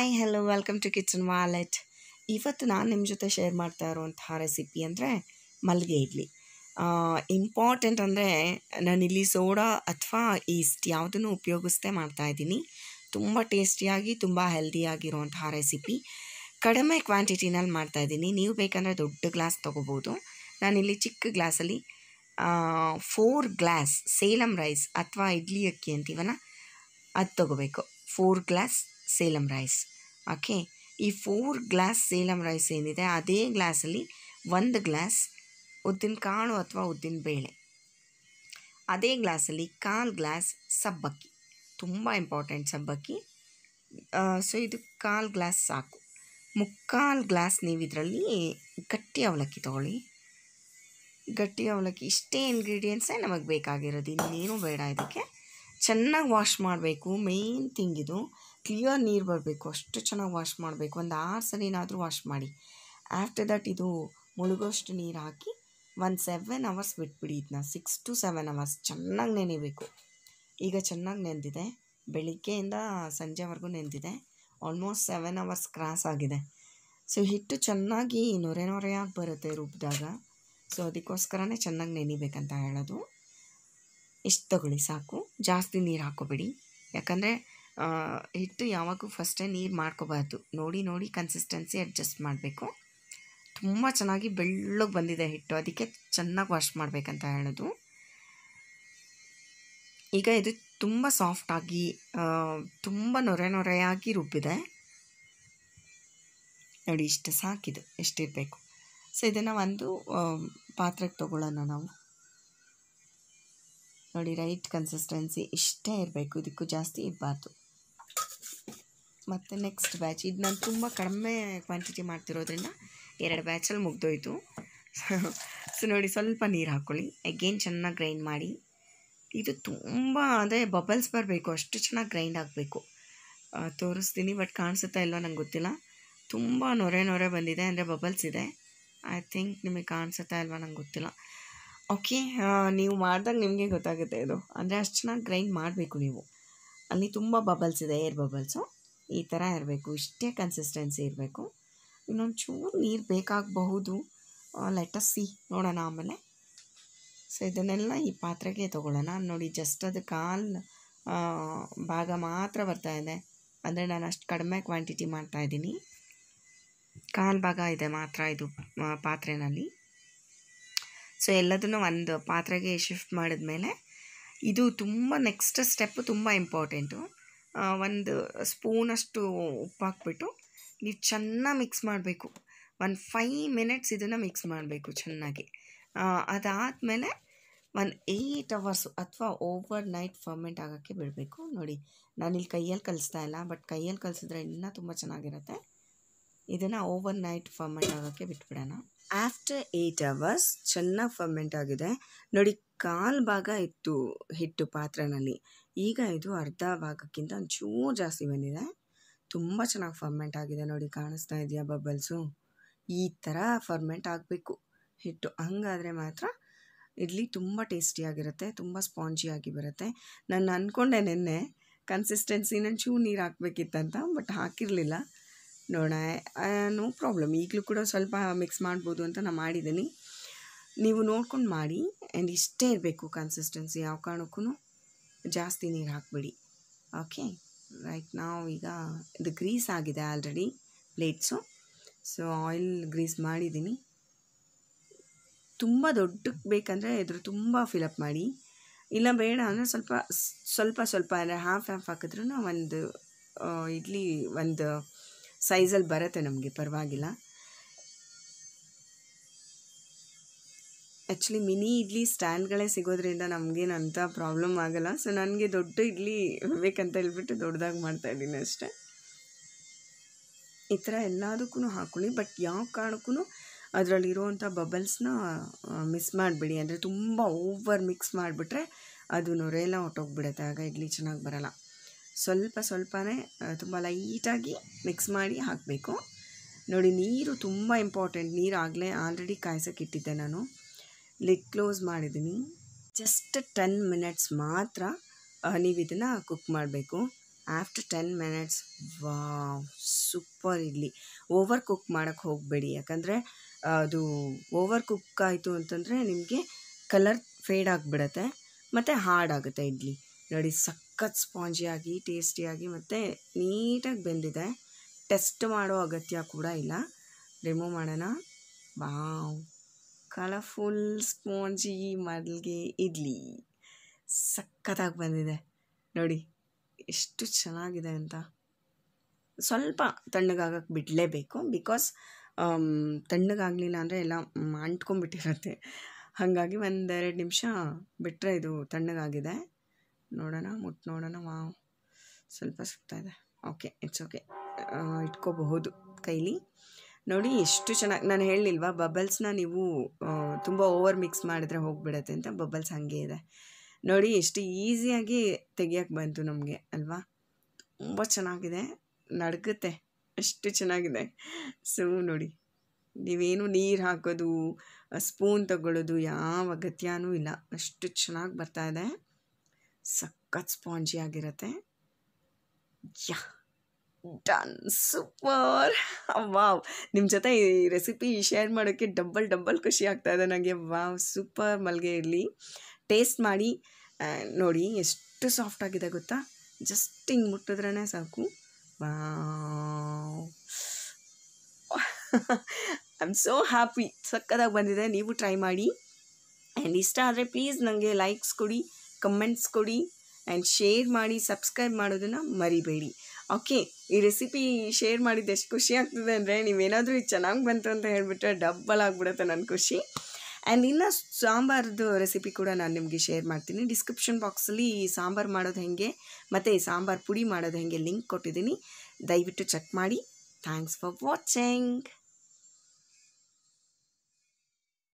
hi hello welcome to kitchen wallet ಇವತ್ತು ನಾನು ನಿಮ್ಮ ಜೊತೆ ಶೇರ್ ಮಾಡ್ತಾ ಇರುವಂತಹ ರೆಸಿಪಿ ಅಂದರೆ ಮಲ್ಲಿಗೆ ಇಡ್ಲಿ ಇಂಪಾರ್ಟೆಂಟ್ ಅಂದರೆ ನಾನಿಲ್ಲಿ ಸೋಡಾ ಅಥವಾ ಈಸ್ಟ್ ಯಾವುದನ್ನು ಮಾಡ್ತಾ ಇದ್ದೀನಿ ತುಂಬ ಟೇಸ್ಟಿಯಾಗಿ ತುಂಬ ಹೆಲ್ದಿಯಾಗಿರುವಂತಹ ರೆಸಿಪಿ ಕಡಿಮೆ ಕ್ವಾಂಟಿಟಿನಲ್ಲಿ ಮಾಡ್ತಾಯಿದ್ದೀನಿ ನೀವು ಬೇಕಂದರೆ ದೊಡ್ಡ ಗ್ಲಾಸ್ ತೊಗೋಬೋದು ನಾನಿಲ್ಲಿ ಚಿಕ್ಕ ಗ್ಲಾಸಲ್ಲಿ ಫೋರ್ ಗ್ಲಾಸ್ ಸೇಲಮ್ ರೈಸ್ ಅಥವಾ ಇಡ್ಲಿ ಅಕ್ಕಿ ಅಂತೀವಲ್ಲ ಅದು ತೊಗೋಬೇಕು four glass Salem rice okay ಈ ಫೋರ್ ಗ್ಲಾಸ್ ಸೇಲಂ ರೈಸ್ ಏನಿದೆ ಅದೇ ಗ್ಲಾಸಲ್ಲಿ ಒಂದು ಗ್ಲಾಸ್ ಉದ್ದಿನ ಕಾಳು ಅಥವಾ ಉದ್ದಿನ ಬೇಳೆ ಅದೇ ಗ್ಲಾಸಲ್ಲಿ ಕಾಲು ಗ್ಲಾಸ್ ಸಬ್ಬಕ್ಕಿ ತುಂಬ ಇಂಪಾರ್ಟೆಂಟ್ ಸಬ್ಬಕ್ಕಿ ಸೊ ಇದು ಕಾಲು ಗ್ಲಾಸ್ ಸಾಕು ಮುಕ್ಕಾಲು ಗ್ಲಾಸ್ ನೀವು ಇದರಲ್ಲಿ ಗಟ್ಟಿ ಅವಲಕ್ಕಿ ತೊಗೊಳ್ಳಿ ಗಟ್ಟಿ ಅವಲಕ್ಕಿ ಇಷ್ಟೇ ಇಂಗ್ರೀಡಿಯೆಂಟ್ಸೇ ನಮಗೆ ಬೇಕಾಗಿರೋದು ಇನ್ನೇನು ಬೇಡ ಇದಕ್ಕೆ ಚೆನ್ನಾಗಿ ವಾಶ್ ಮಾಡಬೇಕು ಮೇನ್ ಥಿಂಗ್ ಇದು ಕ್ಲಿಯರ್ ನೀರು ಬರಬೇಕು ಅಷ್ಟು ಚೆನ್ನಾಗಿ ವಾಶ್ ಮಾಡಬೇಕು ಒಂದು ಆರು ಏನಾದರೂ ವಾಶ್ ಮಾಡಿ ಆಫ್ಟರ್ ದಟ್ ಇದು ಮುಳುಗೋಷ್ಟು ನೀರು ಹಾಕಿ ಒಂದು ಸೆವೆನ್ ಅವರ್ಸ್ ಬಿಟ್ಬಿಡಿ ಇದನ್ನ ಸಿಕ್ಸ್ ಟು ಸೆವೆನ್ ಅವರ್ಸ್ ಚೆನ್ನಾಗಿ ನೆನೀಬೇಕು ಈಗ ಚೆನ್ನಾಗಿ ನೆಂದಿದೆ ಬೆಳಿಗ್ಗೆಯಿಂದ ಸಂಜೆವರೆಗೂ ನೆಂದಿದೆ ಆಲ್ಮೋಸ್ಟ್ ಸೆವೆನ್ ಅವರ್ಸ್ ಕ್ರಾಸ್ ಆಗಿದೆ ಸೊ ಹಿಟ್ಟು ಚೆನ್ನಾಗಿ ನೊರೆ ನೊರೆಯಾಗಿ ಬರುತ್ತೆ ರುಬ್ಬಿದಾಗ ಸೊ ಅದಕ್ಕೋಸ್ಕರನೇ ಚೆನ್ನಾಗಿ ನೆನಿಬೇಕಂತ ಹೇಳೋದು ಇಷ್ಟು ತಗೊಳ್ಳಿ ಸಾಕು ಜಾಸ್ತಿ ನೀರು ಹಾಕೋಬೇಡಿ ಯಾಕಂದರೆ ಹಿಟ್ಟು ಯಾವಾಗೂ ಫಸ್ಟೇ ನೀರು ಮಾಡ್ಕೋಬಾರ್ದು ನೋಡಿ ನೋಡಿ ಕನ್ಸಿಸ್ಟೆನ್ಸಿ ಅಡ್ಜಸ್ಟ್ ಮಾಡಬೇಕು ತುಂಬ ಚೆನ್ನಾಗಿ ಬೆಳ್ಳಗೆ ಬಂದಿದೆ ಹಿಟ್ಟು ಅದಕ್ಕೆ ಚೆನ್ನಾಗಿ ವಾಶ್ ಮಾಡಬೇಕಂತ ಹೇಳೋದು ಈಗ ಇದು ತುಂಬ ಸಾಫ್ಟಾಗಿ ತುಂಬ ನೊರೆ ನೊರೆಯಾಗಿ ರುಬ್ಬಿದೆ ನೋಡಿ ಇಷ್ಟು ಸಾಕಿದು ಎಷ್ಟಿರಬೇಕು ಸೊ ಇದನ್ನು ಒಂದು ಪಾತ್ರೆಗೆ ತೊಗೊಳ್ಳೋಣ ನಾವು ನೋಡಿ ರೈಟ್ ಕನ್ಸಿಸ್ಟೆನ್ಸಿ ಇಷ್ಟೇ ಇರಬೇಕು ಇದಕ್ಕೂ ಜಾಸ್ತಿ ಇರಬಾರ್ದು ಮತ್ತು ನೆಕ್ಸ್ಟ್ ಬ್ಯಾಚ್ ಇದು ನಾನು ತುಂಬ ಕಡಿಮೆ ಕ್ವಾಂಟಿಟಿ ಮಾಡ್ತಿರೋದ್ರಿಂದ ಎರಡು ಬ್ಯಾಚಲ್ಲಿ ಮುಗ್ದೋಯ್ತು ಸೊ ನೋಡಿ ಸ್ವಲ್ಪ ನೀರು ಹಾಕ್ಕೊಳ್ಳಿ ಅಗೇನ್ ಚೆನ್ನಾಗಿ ಗ್ರೈಂಡ್ ಮಾಡಿ ಇದು ತುಂಬ ಅಂದರೆ ಬಬಲ್ಸ್ ಬರಬೇಕು ಅಷ್ಟು ಚೆನ್ನಾಗಿ ಗ್ರೈಂಡ್ ಆಗಬೇಕು ತೋರಿಸ್ತೀನಿ ಬಟ್ ಕಾಣಿಸುತ್ತಾ ಇಲ್ವಾ ನಂಗೆ ಗೊತ್ತಿಲ್ಲ ತುಂಬ ನೊರೆ ನೊರೆ ಬಂದಿದೆ ಅಂದರೆ ಬಬಲ್ಸ್ ಇದೆ ಐ ಥಿಂಕ್ ನಿಮಗೆ ಕಾಣಿಸುತ್ತಾ ಇಲ್ವಾ ನಂಗೆ ಗೊತ್ತಿಲ್ಲ ಓಕೆ ನೀವು ಮಾಡಿದಾಗ ನಿಮಗೆ ಗೊತ್ತಾಗುತ್ತೆ ಇದು ಅಂದರೆ ಅಷ್ಟು ಚೆನ್ನಾಗಿ ಗ್ರೈಂಡ್ ಮಾಡಬೇಕು ನೀವು ಅಲ್ಲಿ ತುಂಬ ಬಬಲ್ಸ್ ಇದೆ ಏರ್ ಬಬಲ್ಸು ಈ ಥರ ಇರಬೇಕು ಇಷ್ಟೇ ಕನ್ಸಿಸ್ಟೆನ್ಸಿ ಇರಬೇಕು ಇನ್ನೊಂದು ಚೂರು ನೀರು ಬೇಕಾಗಬಹುದು ಲೆಟಸ್ ಸಿ ನೋಡೋಣ ಆಮೇಲೆ ಸೊ ಇದನ್ನೆಲ್ಲ ಈ ಪಾತ್ರೆಗೆ ತೊಗೊಳ್ಳೋಣ ನೋಡಿ ಜಸ್ಟ್ ಅದು ಕಾಲ್ ಭಾಗ ಮಾತ್ರ ಬರ್ತಾ ಇದೆ ಅಂದರೆ ನಾನು ಅಷ್ಟು ಕಡಿಮೆ ಕ್ವಾಂಟಿಟಿ ಮಾಡ್ತಾ ಇದ್ದೀನಿ ಕಾಲ್ ಭಾಗ ಇದೆ ಮಾತ್ರ ಇದು ಪಾತ್ರೆನಲ್ಲಿ ಸೊ ಎಲ್ಲದನ್ನು ಒಂದು ಪಾತ್ರೆಗೆ ಶಿಫ್ಟ್ ಮಾಡಿದ ಮೇಲೆ ಇದು ತುಂಬ ನೆಕ್ಸ್ಟ್ ಸ್ಟೆಪ್ ತುಂಬ ಇಂಪಾರ್ಟೆಂಟು ಒಂದು ಸ್ಪೂನಷ್ಟು ಉಪ್ಪು ಹಾಕ್ಬಿಟ್ಟು ನೀವು ಚೆನ್ನಾಗಿ ಮಿಕ್ಸ್ ಮಾಡಬೇಕು ಒಂದು ಫೈ ಮಿನಿಟ್ಸ್ ಇದನ್ನು ಮಿಕ್ಸ್ ಮಾಡಬೇಕು ಚೆನ್ನಾಗಿ ಅದಾದಮೇಲೆ ಒಂದು ಏಯ್ಟ್ ಅವರ್ಸು ಅಥವಾ ಓವರ್ ನೈಟ್ ಫರ್ಮೆಂಟ್ ಆಗೋಕ್ಕೆ ಬಿಡಬೇಕು ನೋಡಿ ನಾನಿಲ್ಲಿ ಕೈಯಲ್ಲಿ ಕಲಿಸ್ತಾ ಇಲ್ಲ ಬಟ್ ಕೈಯಲ್ಲಿ ಕಲಿಸಿದ್ರೆ ಇನ್ನೂ ತುಂಬ ಚೆನ್ನಾಗಿರುತ್ತೆ ಇದನ್ನು ಓವರ್ ನೈಟ್ ಫರ್ಮೆಂಟ್ ಆಗೋಕ್ಕೆ ಬಿಟ್ಬಿಡೋಣ ಆಫ್ಟರ್ ಏಯ್ಟ್ ಅವರ್ಸ್ ಚೆನ್ನಾಗಿ ಫರ್ಮೆಂಟ್ ಆಗಿದೆ ನೋಡಿ ಕಾಲು ಭಾಗ ಇತ್ತು ಹಿಟ್ಟು ಪಾತ್ರೆನಲ್ಲಿ ಈಗ ಇದು ಅರ್ಧ ಭಾಗಕ್ಕಿಂತ ಒಂಚೂರು ಜಾಸ್ತಿ ಬಂದಿದೆ ತುಂಬ ಚೆನ್ನಾಗಿ ಫರ್ಮೆಂಟ್ ಆಗಿದೆ ನೋಡಿ ಕಾಣಿಸ್ತಾ ಇದೆಯಾ ಬಬ್ಬಲ್ಸು ಈ ಥರ ಫರ್ಮೆಂಟ್ ಆಗಬೇಕು ಹಿಟ್ಟು ಹಂಗಾದರೆ ಮಾತ್ರ ಇಡ್ಲಿ ತುಂಬ ಟೇಸ್ಟಿಯಾಗಿರುತ್ತೆ ತುಂಬ ಸ್ಪಾಂಜಿಯಾಗಿ ಬರುತ್ತೆ ನಾನು ಅಂದ್ಕೊಂಡೆ ನಿನ್ನೆ ಕನ್ಸಿಸ್ಟೆನ್ಸಿ ಚೂ ನೀರು ಹಾಕಬೇಕಿತ್ತಂತ ಬಟ್ ಹಾಕಿರಲಿಲ್ಲ ನೋಡೋಣ ನೋ ಪ್ರಾಬ್ಲಮ್ ಈಗಲೂ ಕೂಡ ಸ್ವಲ್ಪ ಮಿಕ್ಸ್ ಮಾಡ್ಬೋದು ಅಂತ ನಾನು ಮಾಡಿದ್ದೀನಿ ನೀವು ನೋಡ್ಕೊಂಡು ಮಾಡಿ ಆ್ಯಂಡ್ ಇಷ್ಟೇ ಇರಬೇಕು ಕನ್ಸಿಸ್ಟೆನ್ಸಿ ಯಾವ ಕಾರಣಕ್ಕೂ ಜಾಸ್ತಿ ನೀರು ಹಾಕಬೇಡಿ ಓಕೆ ರೈಟ್ ನಾವು ಈಗ ಇದು ಗ್ರೀಸ್ ಆಗಿದೆ already plates so oil grease ಮಾಡಿದ್ದೀನಿ ತುಂಬ ದೊಡ್ಡಕ್ಕೆ ಬೇಕಂದರೆ ಇದ್ರ ತುಂಬ ಫಿಲಪ್ ಮಾಡಿ ಇಲ್ಲ ಬೇಡ ಅಂದರೆ ಸ್ವಲ್ಪ ಸ್ವಲ್ಪ ಸ್ವಲ್ಪ ಅಂದರೆ ಹಾಫ್ ಹಾಫ್ ಹಾಕಿದ್ರೂ ಒಂದು ಇಡ್ಲಿ ಒಂದು ಸೈಜಲ್ಲಿ ಬರುತ್ತೆ ನಮಗೆ ಪರವಾಗಿಲ್ಲ ಆ್ಯಕ್ಚುಲಿ ಮಿನಿ ಇಡ್ಲಿ ಸ್ಟ್ಯಾಂಡ್ಗಳೇ ಸಿಗೋದ್ರಿಂದ ನಮಗೇನು ಅಂಥ ಪ್ರಾಬ್ಲಮ್ ಆಗೋಲ್ಲ ಸೊ ನನಗೆ ದೊಡ್ಡ ಇಡ್ಲಿ ಬೇಕಂತ ಹೇಳ್ಬಿಟ್ಟು ದೊಡ್ಡದಾಗಿ ಇದ್ದೀನಿ ಅಷ್ಟೇ ಈ ಥರ ಎಲ್ಲದಕ್ಕೂ ಹಾಕ್ಕೊಳ್ಳಿ ಬಟ್ ಯಾವ ಕಾರಣಕ್ಕೂ ಅದರಲ್ಲಿರುವಂಥ ಬಬಲ್ಸ್ನ ಮಿಸ್ ಮಾಡಿಬಿಡಿ ಅಂದರೆ ತುಂಬ ಓವರ್ ಮಿಕ್ಸ್ ಮಾಡಿಬಿಟ್ರೆ ಅದು ನೊರೆಲ್ಲ ಹೊಟ್ಟೋಗ್ಬಿಡುತ್ತೆ ಆಗ ಇಡ್ಲಿ ಚೆನ್ನಾಗಿ ಬರೋಲ್ಲ ಸ್ವಲ್ಪ ಸ್ವಲ್ಪನೇ ತುಂಬ ಲೈಟಾಗಿ ಮಿಕ್ಸ್ ಮಾಡಿ ಹಾಕಬೇಕು ನೋಡಿ ನೀರು ತುಂಬ ಇಂಪಾರ್ಟೆಂಟ್ ನೀರು ಆಗಲೇ ಆಲ್ರೆಡಿ ಇಟ್ಟಿದ್ದೆ ನಾನು ಲಿಡ್ ಕ್ಲೋಸ್ ಮಾಡಿದ್ದೀನಿ ಜಸ್ಟ್ ಟೆನ್ ಮಿನಿಟ್ಸ್ ಮಾತ್ರ ನೀವು ಇದನ್ನು ಕುಕ್ ಮಾಡಬೇಕು ಆಫ್ಟರ್ ಟೆನ್ ಮಿನಿಟ್ಸ್ ವಾ ಸೂಪರ್ ಇಡ್ಲಿ ಓವರ್ ಕುಕ್ ಮಾಡೋಕ್ಕೆ ಹೋಗಬೇಡಿ ಯಾಕಂದರೆ ಅದು ಓವರ್ ಕುಕ್ ಆಯಿತು ಅಂತಂದರೆ ನಿಮಗೆ ಕಲರ್ ಫೇಡ್ ಆಗಿಬಿಡತ್ತೆ ಮತ್ತು ಹಾರ್ಡ್ ಆಗುತ್ತೆ ಇಡ್ಲಿ ನೋಡಿ ಸಖತ್ ಸ್ಪಾಂಜಿಯಾಗಿ ಟೇಸ್ಟಿಯಾಗಿ ಮತ್ತು ನೀಟಾಗಿ ಬೆಂದಿದೆ ಟೆಸ್ಟ್ ಮಾಡೋ ಅಗತ್ಯ ಕೂಡ ಇಲ್ಲ ರಿಮೂವ್ ಮಾಡೋಣ ವಾವ್ ಕಲರ್ಫುಲ್ ಸ್ಪಾಂಜಿ ಮಲ್ಲಿಗೆ ಇಡ್ಲಿ ಸಖತ್ತಾಗಿ ಬಂದಿದೆ ನೋಡಿ ಎಷ್ಟು ಚೆನ್ನಾಗಿದೆ ಅಂತ ಸ್ವಲ್ಪ ತಣ್ಣಗಾಗಕ್ಕೆ ಬಿಡಲೇಬೇಕು ಬಿಕಾಸ್ ತಣ್ಣಗಾಗಲಿಲ್ಲ ಅಂದರೆ ಎಲ್ಲ ಅಂಟ್ಕೊಂಬಿಟ್ಟಿರುತ್ತೆ ಹಾಗಾಗಿ ಒಂದೆರಡು ನಿಮಿಷ ಬಿಟ್ಟರೆ ಇದು ತಣ್ಣಗಾಗಿದೆ ನೋಡೋಣ ಮುಟ್ಟು ನೋಡೋಣ ವಾವ್ ಸ್ವಲ್ಪ ಸಿಗ್ತಾಯಿದೆ ಓಕೆ ಇಟ್ಸ್ ಓಕೆ ಇಟ್ಕೋಬಹುದು ಕೈಲಿ ನೋಡಿ ಎಷ್ಟು ಚೆನ್ನಾಗಿ ನಾನು ಹೇಳಲಿಲ್ವಾ ಬಬಲ್ಸ್ನ ನೀವು ತುಂಬ ಓವರ್ ಮಿಕ್ಸ್ ಮಾಡಿದ್ರೆ ಹೋಗಿಬಿಡತ್ತೆ ಅಂತ ಬಬಲ್ಸ್ ಹಾಗೆ ಇದೆ ನೋಡಿ ಎಷ್ಟು ಈಸಿಯಾಗಿ ತೆಗಿಯೋಕ್ಕೆ ಬಂತು ನಮಗೆ ಅಲ್ವಾ ತುಂಬ ಚೆನ್ನಾಗಿದೆ ನಡ್ಕುತ್ತೆ ಅಷ್ಟು ಚೆನ್ನಾಗಿದೆ ಸೊ ನೋಡಿ ನೀವೇನು ನೀರು ಹಾಕೋದು ಸ್ಪೂನ್ ತಗೊಳ್ಳೋದು ಯಾವ ಅಗತ್ಯನೂ ಇಲ್ಲ ಅಷ್ಟು ಚೆನ್ನಾಗಿ ಬರ್ತಾ ಇದೆ ಸಖತ್ ಸ್ಪಾಂಜಿ ಆಗಿರುತ್ತೆ ಯಾ ಡನ್ ಸೂಪರ್ ವಾವ್ ನಿಮ್ಮ ಜೊತೆ ಈ ರೆಸಿಪಿ ಶೇರ್ ಮಾಡೋಕ್ಕೆ ಡಬ್ಬಲ್ ಡಬ್ಬಲ್ ಖುಷಿ ಆಗ್ತಾ ಇದೆ ನನಗೆ ವಾವ್ ಸೂಪರ್ ಮಲ್ಗೆ ಇರಲಿ ಟೇಸ್ಟ್ ಮಾಡಿ ನೋಡಿ ಎಷ್ಟು ಸಾಫ್ಟ್ ಆಗಿದೆ ಗೊತ್ತಾ ಜಸ್ಟ್ ಹಿಂಗೆ ಮುಟ್ಟಿದ್ರೇ ಸಾಕು wow I am so happy ಸಕ್ಕದಾಗಿ ಬಂದಿದೆ ನೀವು ಟ್ರೈ ಮಾಡಿ ಆ್ಯಂಡ್ ಇಷ್ಟ ಆದರೆ ಪ್ಲೀಸ್ ನನಗೆ ಲೈಕ್ಸ್ ಕೊಡಿ ಕಮೆಂಟ್ಸ್ ಕೊಡಿ ಆ್ಯಂಡ್ ಶೇರ್ ಮಾಡಿ ಸಬ್ಸ್ಕ್ರೈಬ್ ಮಾಡೋದನ್ನು ಮರಿಬೇಡಿ ಓಕೆ ಈ ರೆಸಿಪಿ ಶೇರ್ ಮಾಡಿದ್ದು ಎಷ್ಟು ಖುಷಿ ಆಗ್ತದೆ ಅಂದರೆ ನೀವೇನಾದರೂ ಇದು ಚೆನ್ನಾಗಿ ಬಂತು ಅಂತ ಹೇಳಿಬಿಟ್ರೆ ಡಬ್ಬಲ್ ಆಗಿಬಿಡುತ್ತೆ ನನ್ನ ಖುಷಿ ಆ್ಯಂಡ್ ಇನ್ನು ಸಾಂಬಾರ್ದು ರೆಸಿಪಿ ಕೂಡ ನಾನು ನಿಮಗೆ ಶೇರ್ ಮಾಡ್ತೀನಿ ಡಿಸ್ಕ್ರಿಪ್ಷನ್ ಬಾಕ್ಸಲ್ಲಿ ಸಾಂಬಾರು ಮಾಡೋದು ಹೇಗೆ ಮತ್ತು ಸಾಂಬಾರು ಪುಡಿ ಮಾಡೋದು ಹೇಗೆ ಲಿಂಕ್ ಕೊಟ್ಟಿದ್ದೀನಿ ದಯವಿಟ್ಟು ಚೆಕ್ ಮಾಡಿ ಥ್ಯಾಂಕ್ಸ್ ಫಾರ್ ವಾಚಿಂಗ್